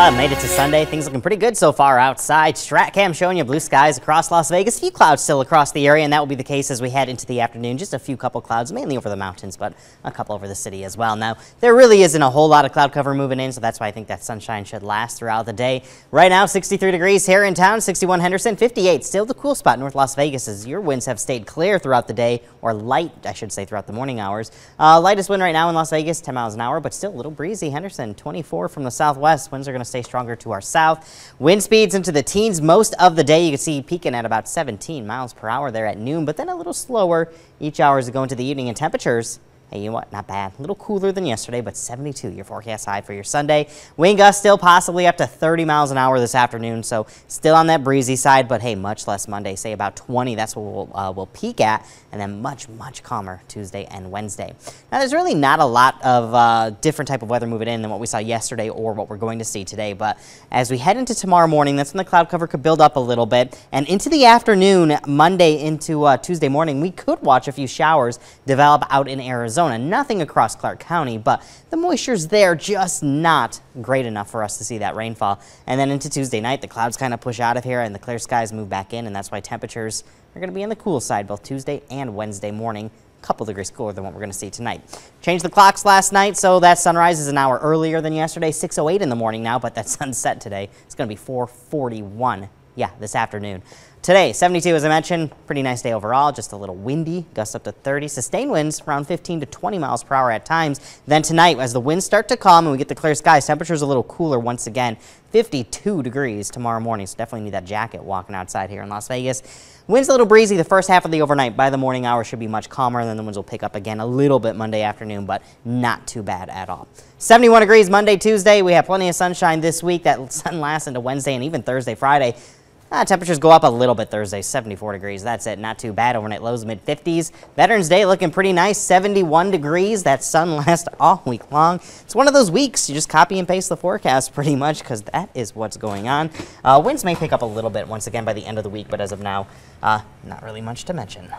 I've made it to Sunday. Things looking pretty good so far outside. StratCam showing you blue skies across Las Vegas. A few clouds still across the area, and that will be the case as we head into the afternoon. Just a few couple clouds, mainly over the mountains, but a couple over the city as well. Now, there really isn't a whole lot of cloud cover moving in, so that's why I think that sunshine should last throughout the day. Right now, 63 degrees here in town, 61 Henderson, 58. Still the cool spot north Las Vegas as your winds have stayed clear throughout the day, or light, I should say, throughout the morning hours. Uh, lightest wind right now in Las Vegas, 10 miles an hour, but still a little breezy. Henderson, 24 from the southwest. Winds are going to stay stronger to our south. Wind speeds into the teens most of the day. You can see peaking at about 17 miles per hour there at noon, but then a little slower each hour as we go into the evening and temperatures Hey, you know what? Not bad. A little cooler than yesterday, but 72 your forecast high for your Sunday. Wind gusts still possibly up to 30 miles an hour this afternoon, so still on that breezy side, but hey, much less Monday. Say about 20. That's what we'll, uh, we'll peak at, and then much, much calmer Tuesday and Wednesday. Now, there's really not a lot of uh, different type of weather moving in than what we saw yesterday or what we're going to see today, but as we head into tomorrow morning, that's when the cloud cover could build up a little bit, and into the afternoon, Monday into uh, Tuesday morning, we could watch a few showers develop out in Arizona Arizona, nothing across Clark County, but the moisture's there, just not great enough for us to see that rainfall. And then into Tuesday night, the clouds kind of push out of here and the clear skies move back in, and that's why temperatures are going to be on the cool side both Tuesday and Wednesday morning a couple degrees cooler than what we're going to see tonight. Changed the clocks last night, so that sunrise is an hour earlier than yesterday, 6.08 in the morning now, but that sunset today is going to be 4.41, yeah, this afternoon. Today, 72 as I mentioned, pretty nice day overall, just a little windy, gusts up to 30. Sustained winds around 15 to 20 miles per hour at times. Then tonight, as the winds start to calm and we get the clear skies, temperatures a little cooler once again, 52 degrees tomorrow morning. So definitely need that jacket walking outside here in Las Vegas. Winds a little breezy the first half of the overnight. By the morning hours should be much calmer, and then the winds will pick up again a little bit Monday afternoon, but not too bad at all. 71 degrees Monday, Tuesday. We have plenty of sunshine this week. That sun lasts into Wednesday and even Thursday, Friday. Uh, temperatures go up a little bit Thursday, 74 degrees. That's it. Not too bad. Overnight lows mid 50s. Veterans Day looking pretty nice, 71 degrees. That sun lasts all week long. It's one of those weeks you just copy and paste the forecast pretty much because that is what's going on. Uh, winds may pick up a little bit once again by the end of the week, but as of now, uh, not really much to mention.